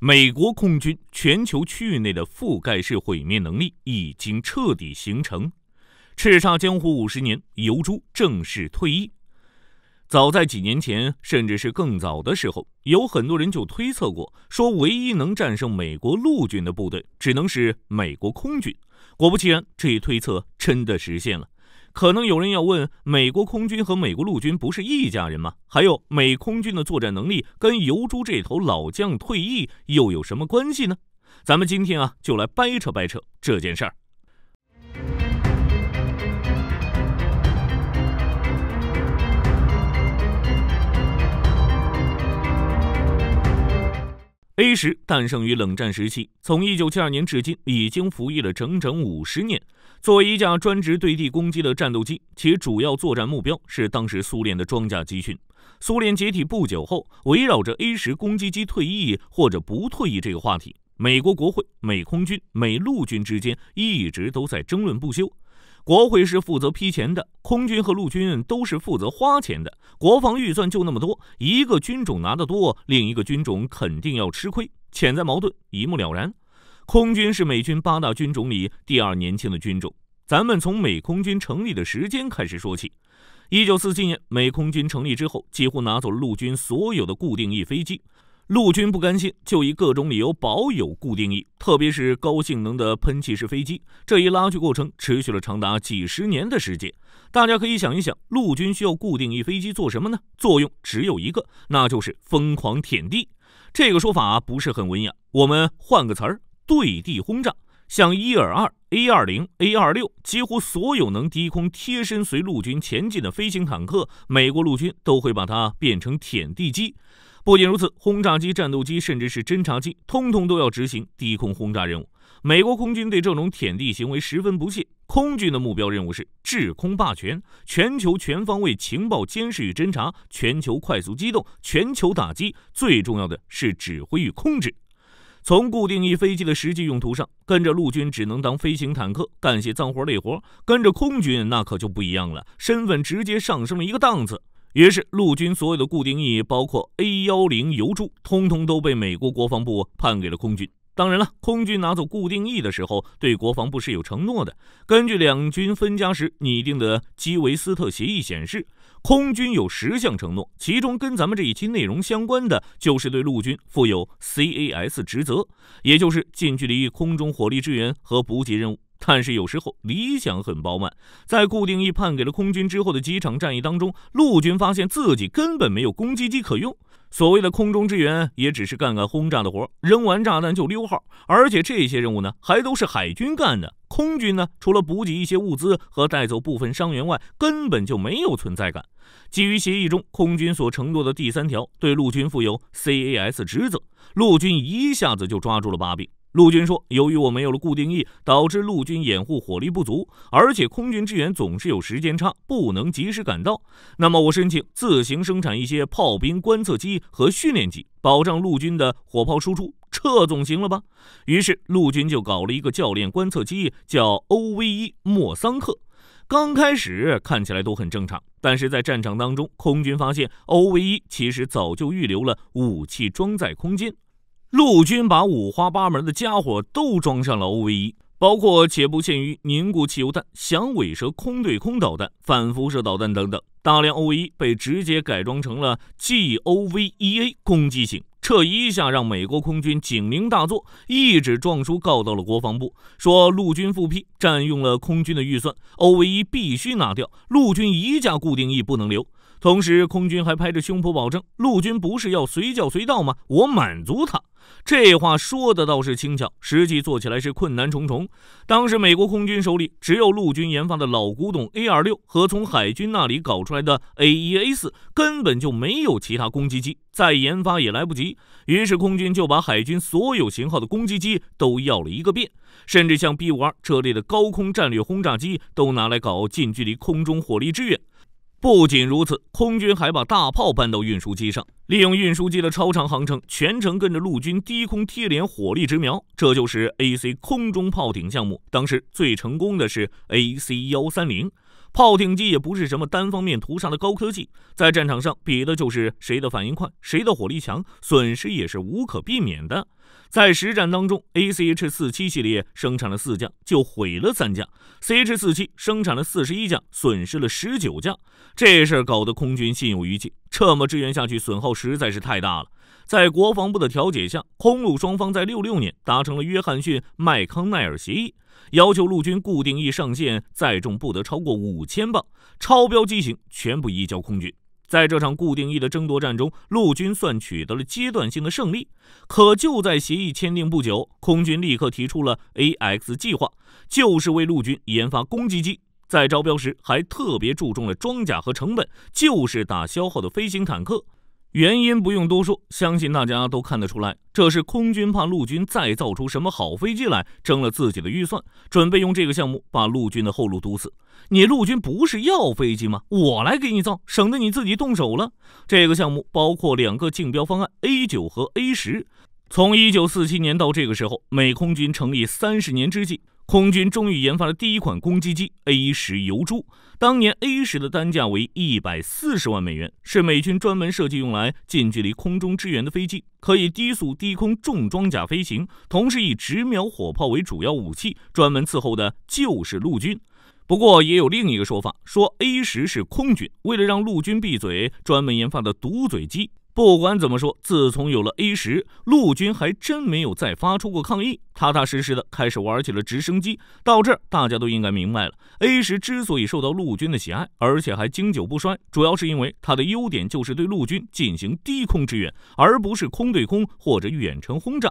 美国空军全球区域内的覆盖式毁灭能力已经彻底形成，叱咤江湖五十年，疣猪正式退役。早在几年前，甚至是更早的时候，有很多人就推测过，说唯一能战胜美国陆军的部队，只能是美国空军。果不其然，这一推测真的实现了。可能有人要问：美国空军和美国陆军不是一家人吗？还有，美空军的作战能力跟疣猪这头老将退役又有什么关系呢？咱们今天啊，就来掰扯掰扯这件事儿。A 十诞生于冷战时期，从一九七二年至今，已经服役了整整五十年。作为一架专职对地攻击的战斗机，其主要作战目标是当时苏联的装甲集群。苏联解体不久后，围绕着 A 十攻击机退役或者不退役这个话题，美国国会、美空军、美陆军之间一直都在争论不休。国会是负责批钱的，空军和陆军都是负责花钱的，国防预算就那么多，一个军种拿得多，另一个军种肯定要吃亏，潜在矛盾一目了然。空军是美军八大军种里第二年轻的军种。咱们从美空军成立的时间开始说起。一九四七年，美空军成立之后，几乎拿走了陆军所有的固定翼飞机。陆军不甘心，就以各种理由保有固定翼，特别是高性能的喷气式飞机。这一拉锯过程持续了长达几十年的时间。大家可以想一想，陆军需要固定翼飞机做什么呢？作用只有一个，那就是疯狂舔地。这个说法不是很文雅，我们换个词儿。对地轰炸，像伊尔二、A 二零、A 二六，几乎所有能低空贴身随陆军前进的飞行坦克，美国陆军都会把它变成舔地机。不仅如此，轰炸机、战斗机，甚至是侦察机，通通都要执行低空轰炸任务。美国空军对这种舔地行为十分不屑。空军的目标任务是制空霸权、全球全方位情报监视与侦察、全球快速机动、全球打击，最重要的是指挥与控制。从固定翼飞机的实际用途上，跟着陆军只能当飞行坦克，干些脏活累活；跟着空军那可就不一样了，身份直接上升了一个档次。于是，陆军所有的固定翼，包括 A 幺零油柱，通通都被美国国防部判给了空军。当然了，空军拿走固定翼的时候，对国防部是有承诺的。根据两军分家时拟定的基维斯特协议显示。空军有十项承诺，其中跟咱们这一期内容相关的，就是对陆军负有 C A S 职责，也就是近距离空中火力支援和补给任务。但是有时候理想很饱满，在固定翼判给了空军之后的几场战役当中，陆军发现自己根本没有攻击机可用，所谓的空中支援也只是干干轰炸的活，扔完炸弹就溜号，而且这些任务呢还都是海军干的，空军呢除了补给一些物资和带走部分伤员外，根本就没有存在感。基于协议中空军所承诺的第三条，对陆军负有 C A S 职责，陆军一下子就抓住了把柄。陆军说：“由于我没有了固定翼，导致陆军掩护火力不足，而且空军支援总是有时间差，不能及时赶到。那么我申请自行生产一些炮兵观测机和训练机，保障陆军的火炮输出，这总行了吧？”于是陆军就搞了一个教练观测机，叫 O V 一莫桑克。刚开始看起来都很正常，但是在战场当中，空军发现 O V 一其实早就预留了武器装载空间。陆军把五花八门的家伙都装上了 O V 一，包括且不限于凝固汽油弹、响尾蛇空对空导弹、反辐射导弹等等。大量 O V 一被直接改装成了 G O V 一 A 攻击型，这一下让美国空军警铃大作，一纸状书告到了国防部，说陆军复批占用了空军的预算，O V 一必须拿掉，陆军一架固定翼不能留。同时，空军还拍着胸脯保证，陆军不是要随叫随到吗？我满足他。这话说的倒是轻巧，实际做起来是困难重重。当时美国空军手里只有陆军研发的老古董 A 二六和从海军那里搞出来的 A 一 A 四，根本就没有其他攻击机，再研发也来不及。于是空军就把海军所有型号的攻击机都要了一个遍，甚至像 B 五二这类的高空战略轰炸机都拿来搞近距离空中火力支援。不仅如此，空军还把大炮搬到运输机上，利用运输机的超长航程，全程跟着陆军低空贴脸火力直瞄。这就是 AC 空中炮艇项目。当时最成功的是 AC 幺三零。炮艇机也不是什么单方面屠杀的高科技，在战场上比的就是谁的反应快，谁的火力强，损失也是无可避免的。在实战当中，A C H 四七系列生产了四架，就毁了三架；C H 四七生产了四十一架，损失了十九架。这事儿搞得空军心有余悸，这么支援下去，损耗实在是太大了。在国防部的调解下，空陆双方在六六年达成了约翰逊麦康奈尔协议，要求陆军固定翼上限载重不得超过五千磅，超标机型全部移交空军。在这场固定翼的争夺战中，陆军算取得了阶段性的胜利。可就在协议签订不久，空军立刻提出了 A X 计划，就是为陆军研发攻击机，在招标时还特别注重了装甲和成本，就是打消耗的飞行坦克。原因不用多说，相信大家都看得出来，这是空军怕陆军再造出什么好飞机来，争了自己的预算，准备用这个项目把陆军的后路堵死。你陆军不是要飞机吗？我来给你造，省得你自己动手了。这个项目包括两个竞标方案 A 九和 A 十。从一九四七年到这个时候，美空军成立三十年之际。空军终于研发了第一款攻击机 A 十油猪。当年 A 十的单价为一百四十万美元，是美军专门设计用来近距离空中支援的飞机，可以低速低空重装甲飞行，同时以直瞄火炮为主要武器，专门伺候的就是陆军。不过也有另一个说法，说 A 十是空军为了让陆军闭嘴专门研发的堵嘴机。不管怎么说，自从有了 A 十，陆军还真没有再发出过抗议，踏踏实实的开始玩起了直升机。到这儿，大家都应该明白了，A 十之所以受到陆军的喜爱，而且还经久不衰，主要是因为它的优点就是对陆军进行低空支援，而不是空对空或者远程轰炸。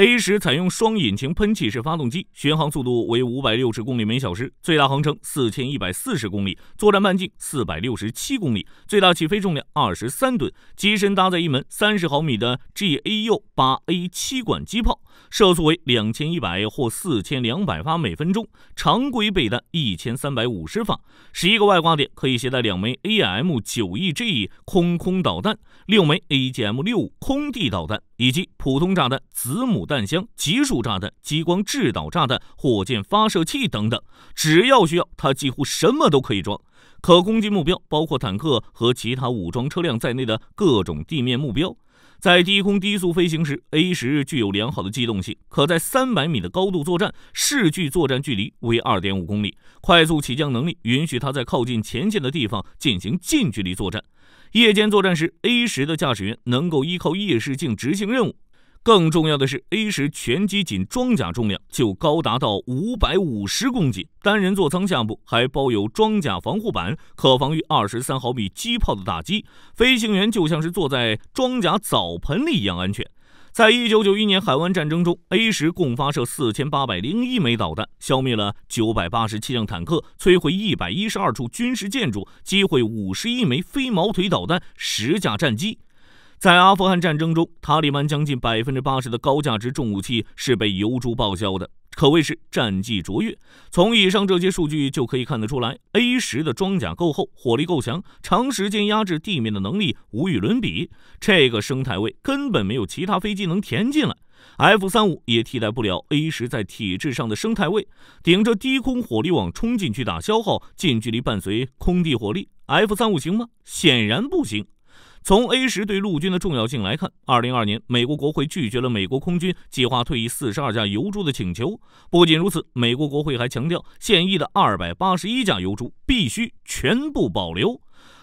A 十采用双引擎喷气式发动机，巡航速度为五百六十公里每小时，最大航程四千一百四十公里，作战半径四百六十七公里，最大起飞重量二十三吨。机身搭载一门三十毫米的 GAU 八 A 七管机炮，射速为两千一百或四千两百发每分钟，常规备弹一千三百五十发。十一个外挂点可以携带两枚 AM 九 EJ 空空导弹，六枚 AGM 六空地导弹以及普通炸弹、子母。弹箱、集束炸弹、激光制导炸弹、火箭发射器等等，只要需要，它几乎什么都可以装。可攻击目标包括坦克和其他武装车辆在内的各种地面目标。在低空低速飞行时，A 十具有良好的机动性，可在三百米的高度作战，视距作战距离为二点五公里。快速起降能力允许它在靠近前线的地方进行近距离作战。夜间作战时，A 十的驾驶员能够依靠夜视镜执行任务。更重要的是，A 十全机仅装甲重量就高达到五百五十公斤，单人座舱下部还包有装甲防护板，可防御二十三毫米机炮的打击。飞行员就像是坐在装甲澡盆里一样安全。在一九九一年海湾战争中，A 十共发射四千八百零一枚导弹，消灭了九百八十七辆坦克，摧毁一百一十二处军事建筑，击毁五十一枚飞毛腿导弹，十架战机。在阿富汗战争中，塔利班将近百分之八十的高价值重武器是被油猪报销的，可谓是战绩卓越。从以上这些数据就可以看得出来，A 十的装甲够厚，火力够强，长时间压制地面的能力无与伦比。这个生态位根本没有其他飞机能填进来，F 三五也替代不了 A 十在体制上的生态位。顶着低空火力网冲进去打消耗，近距离伴随空地火力，F 三五行吗？显然不行。从 A 十对陆军的重要性来看，二零二二年美国国会拒绝了美国空军计划退役四十二架油猪的请求。不仅如此，美国国会还强调，现役的二百八十一架油猪必须全部保留。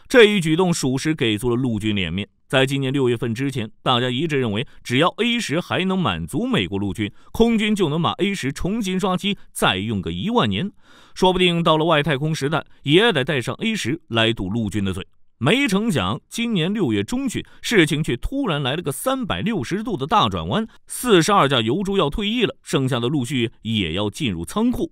这一举动属实给足了陆军脸面。在今年六月份之前，大家一致认为，只要 A 十还能满足美国陆军，空军就能把 A 十重新刷机，再用个一万年。说不定到了外太空时代，也得带上 A 十来堵陆军的嘴。没成想，今年六月中旬，事情却突然来了个三百六十度的大转弯，四十二架油猪要退役了，剩下的陆续也要进入仓库。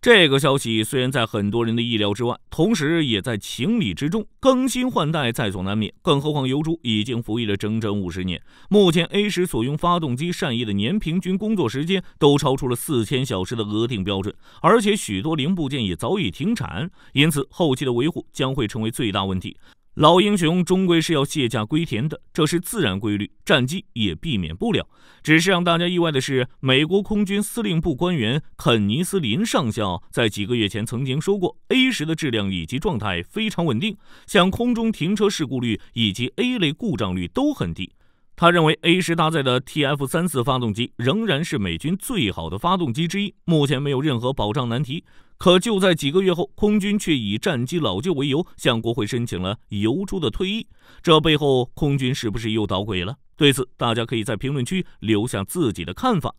这个消息虽然在很多人的意料之外，同时也在情理之中。更新换代在所难免，更何况油猪已经服役了整整五十年。目前 A 十所用发动机扇叶的年平均工作时间都超出了四千小时的额定标准，而且许多零部件也早已停产，因此后期的维护将会成为最大问题。老英雄终归是要卸甲归田的，这是自然规律，战机也避免不了。只是让大家意外的是，美国空军司令部官员肯尼斯林上校在几个月前曾经说过，A 十的质量以及状态非常稳定，像空中停车事故率以及 A 类故障率都很低。他认为 A 十搭载的 TF 三四发动机仍然是美军最好的发动机之一，目前没有任何保障难题。可就在几个月后，空军却以战机老旧为由，向国会申请了油猪的退役。这背后，空军是不是又捣鬼了？对此，大家可以在评论区留下自己的看法。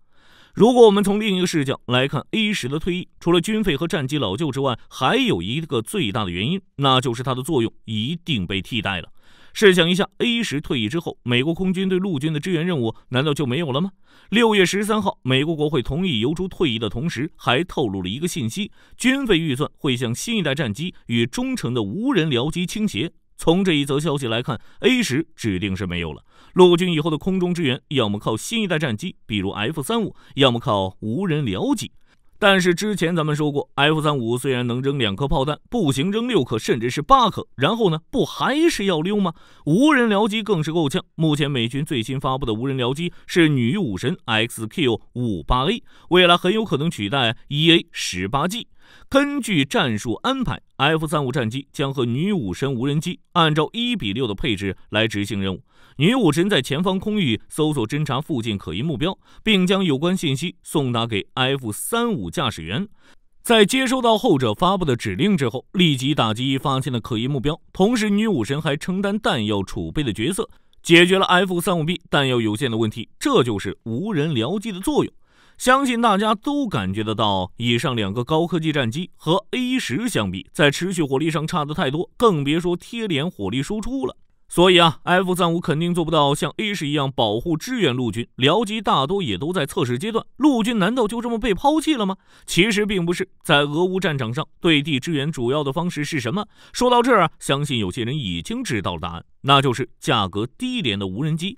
如果我们从另一个视角来看 A 十的退役，除了军费和战机老旧之外，还有一个最大的原因，那就是它的作用一定被替代了。试想一下，A 十退役之后，美国空军对陆军的支援任务难道就没有了吗？六月十三号，美国国会同意邮猪退役的同时，还透露了一个信息：军费预算会向新一代战机与忠诚的无人僚机倾斜。从这一则消息来看，A 十指定是没有了。陆军以后的空中支援，要么靠新一代战机，比如 F 三五，要么靠无人僚机。但是之前咱们说过，F 三五虽然能扔两颗炮弹，不行扔六颗，甚至是八颗，然后呢，不还是要溜吗？无人僚机更是够呛。目前美军最新发布的无人僚机是女武神 XQ 五八 A，未来很有可能取代 EA 十八 G。根据战术安排，F-35 战机将和女武神无人机按照一比六的配置来执行任务。女武神在前方空域搜索、侦查附近可疑目标，并将有关信息送达给 F-35 驾驶员。在接收到后者发布的指令之后，立即打击发现了可疑目标。同时，女武神还承担弹药储备的角色，解决了 F-35B 弹药有限的问题。这就是无人僚机的作用。相信大家都感觉得到，以上两个高科技战机和 A 十相比，在持续火力上差的太多，更别说贴脸火力输出了。所以啊，F 三五肯定做不到像 A 十一样保护支援陆军。僚机大多也都在测试阶段，陆军难道就这么被抛弃了吗？其实并不是，在俄乌战场上，对地支援主要的方式是什么？说到这儿啊，相信有些人已经知道了答案，那就是价格低廉的无人机。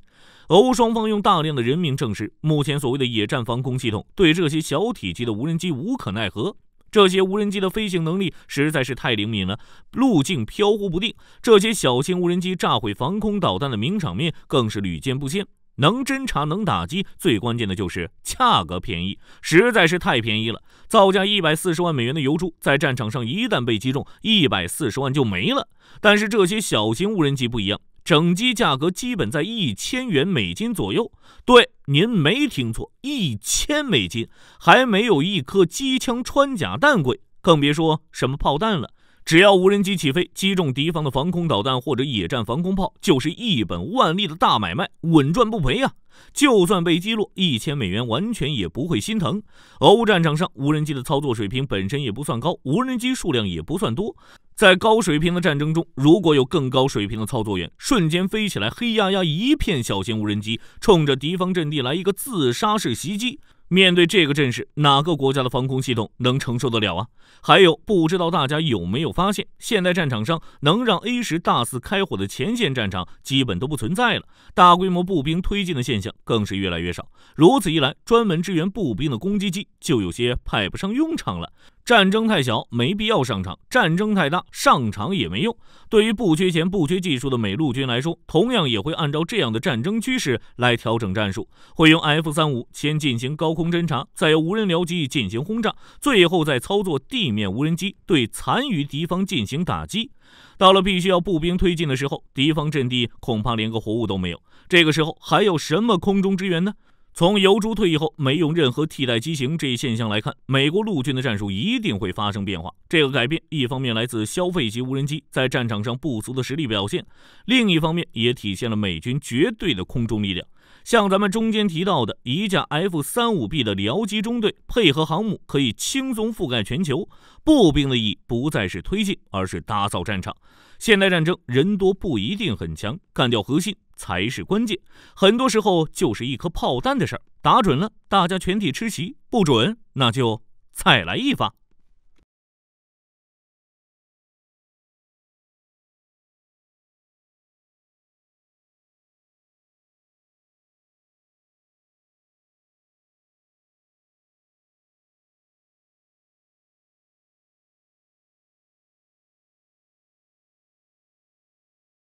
俄乌双方用大量的人民证实，目前所谓的野战防空系统对这些小体积的无人机无可奈何。这些无人机的飞行能力实在是太灵敏了，路径飘忽不定。这些小型无人机炸毁防空导弹的名场面更是屡见不鲜。能侦察，能打击，最关键的就是价格便宜，实在是太便宜了。造价一百四十万美元的油珠在战场上一旦被击中，一百四十万就没了。但是这些小型无人机不一样。整机价格基本在一千元美金左右，对，您没听错，一千美金还没有一颗机枪穿甲弹贵，更别说什么炮弹了。只要无人机起飞，击中敌方的防空导弹或者野战防空炮，就是一本万利的大买卖，稳赚不赔呀！就算被击落，一千美元完全也不会心疼。俄乌战场上，无人机的操作水平本身也不算高，无人机数量也不算多。在高水平的战争中，如果有更高水平的操作员，瞬间飞起来，黑压压一片小型无人机，冲着敌方阵地来一个自杀式袭击。面对这个阵势，哪个国家的防空系统能承受得了啊？还有，不知道大家有没有发现，现代战场上能让 A 十大肆开火的前线战场基本都不存在了，大规模步兵推进的现象更是越来越少。如此一来，专门支援步兵的攻击机就有些派不上用场了。战争太小，没必要上场；战争太大，上场也没用。对于不缺钱、不缺技术的美陆军来说，同样也会按照这样的战争趋势来调整战术，会用 F 三五先进行高空侦察，再由无人僚机进行轰炸，最后再操作地面无人机对残余敌方进行打击。到了必须要步兵推进的时候，敌方阵地恐怕连个活物都没有。这个时候还有什么空中支援呢？从疣猪退役后没用任何替代机型这一现象来看，美国陆军的战术一定会发生变化。这个改变，一方面来自消费级无人机在战场上不足的实力表现，另一方面也体现了美军绝对的空中力量。像咱们中间提到的一架 F 三五 B 的僚机中队，配合航母可以轻松覆盖全球。步兵的意义不再是推进，而是打扫战场。现代战争，人多不一定很强，干掉核心。才是关键，很多时候就是一颗炮弹的事儿，打准了大家全体吃席，不准那就再来一发。